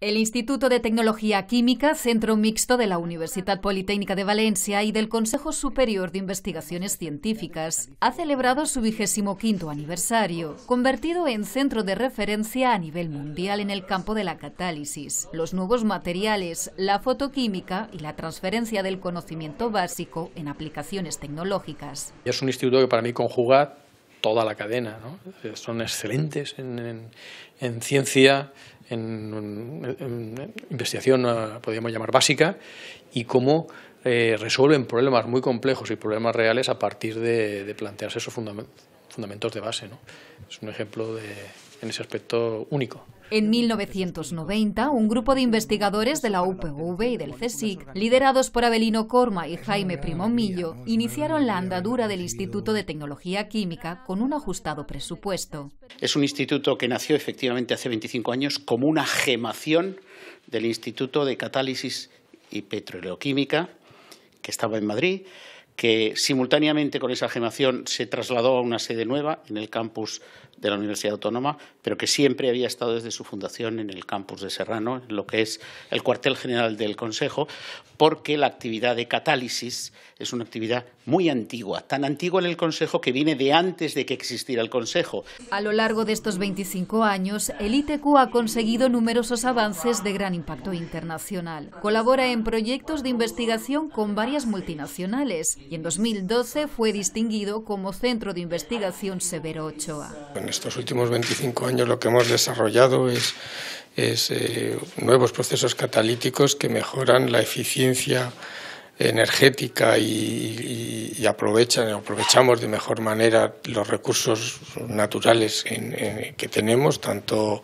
El Instituto de Tecnología Química, centro mixto de la Universidad Politécnica de Valencia y del Consejo Superior de Investigaciones Científicas, ha celebrado su vigésimo quinto aniversario, convertido en centro de referencia a nivel mundial en el campo de la catálisis, los nuevos materiales, la fotoquímica y la transferencia del conocimiento básico en aplicaciones tecnológicas. Es un instituto que para mí conjuga toda la cadena. ¿no? Eh, son excelentes en, ciencia, en, en, investigación, eh, podríamos llamar básica, y cómo eh, resuelven problemas muy complejos y problemas reales a partir de, de plantearse esos fundamentos de base. ¿no? Es un ejemplo de, en ese aspecto único. En 1990, un grupo de investigadores de la UPV y del CSIC, liderados por Abelino Corma y Jaime Primomillo, iniciaron la andadura del Instituto de Tecnología Química con un ajustado presupuesto. Es un instituto que nació efectivamente hace 25 años como una gemación del Instituto de Catálisis y Petroleoquímica, que estaba en Madrid, que simultáneamente con esa gemación se trasladó a una sede nueva en el campus de la Universidad Autónoma, pero que siempre había estado desde su fundación en el campus de Serrano, en lo que es el cuartel general del Consejo, porque la actividad de catálisis es una actividad muy antigua, tan antigua en el Consejo que viene de antes de que existiera el Consejo. A lo largo de estos 25 años, el ITQ ha conseguido numerosos avances de gran impacto internacional. Colabora en proyectos de investigación con varias multinacionales y en 2012 fue distinguido como Centro de Investigación Severo Ochoa. En estos últimos 25 años lo que hemos desarrollado es, eh, nuevos procesos catalíticos que mejoran la eficiencia energética y, y, aprovechamos de mejor manera los recursos naturales que tenemos, tanto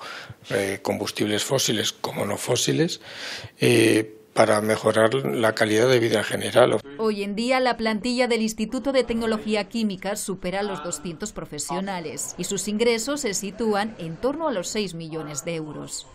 eh, combustibles fósiles como no fósiles, eh, para mejorar la calidad de vida en general. Hoy en día, la plantilla del Instituto de Tecnología Química supera los 200 profesionales y sus ingresos se sitúan en torno a los 6 millones de euros.